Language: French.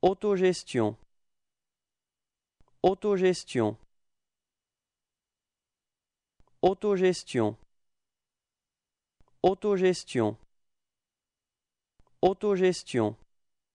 Autogestion. Autogestion. Autogestion. Autogestion. Autogestion.